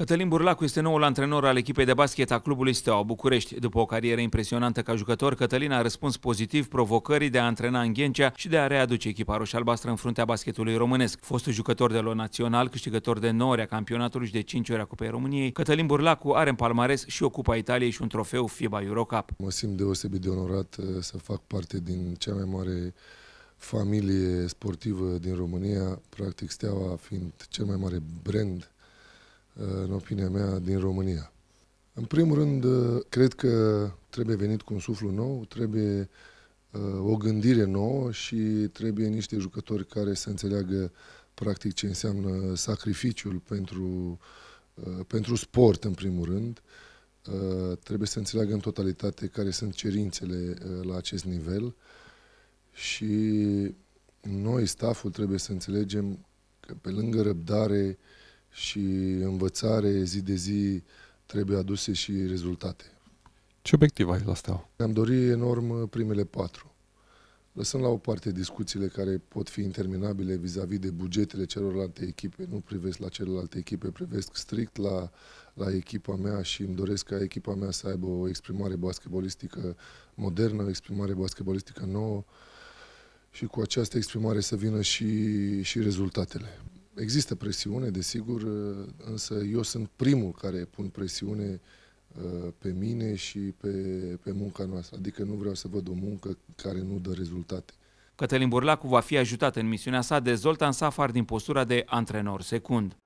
Cătălin Burlacu este noul antrenor al echipei de basket a clubului Steaua București. După o carieră impresionantă ca jucător, Cătălin a răspuns pozitiv provocării de a antrena în Ghencea și de a readuce echipa roșalbastră în fruntea basketului românesc. Fostul jucător de lo național, câștigător de 9 ori a campionatului și de 5 ori a Cupei României, Cătălin Burlacu are în palmares și o Cupa Italiei și un trofeu FIBA Eurocup. Mă simt deosebit de onorat eh, să fac parte din cea mai mare familie sportivă din România, practic Steaua fiind cel mai mare brand Uh, în opinia mea, din România. În primul rând, uh, cred că trebuie venit cu un suflu nou, trebuie uh, o gândire nouă și trebuie niște jucători care să înțeleagă practic ce înseamnă sacrificiul pentru, pentru sport, în primul rând. Trebuie să înțeleagă în totalitate care sunt cerințele la acest nivel și noi, staful, trebuie să înțelegem că pe lângă răbdare, uh, și învățare, zi de zi trebuie aduse și rezultate. Ce obiectiv ai la Steaua? Am dorit enorm uh, primele patru. Lăsând la o parte discuțiile care pot fi interminabile vis-a-vis -vis de bugetele celorlalte echipe. Nu privesc la celelalte echipe, privesc strict la, la echipa mea și îmi doresc ca echipa mea să aibă o exprimare basketbolistică modernă, o exprimare basketbolistică nouă și cu această exprimare să vină și, și rezultatele. Există presiune, desigur, însă eu sunt primul care pun presiune uh, pe mine și pe, pe munca noastră. Adică nu vreau să văd o muncă care nu dă rezultate. Cătălin Burlacu va fi ajutat în misiunea sa de Zoltan Safar din postura de antrenor secund.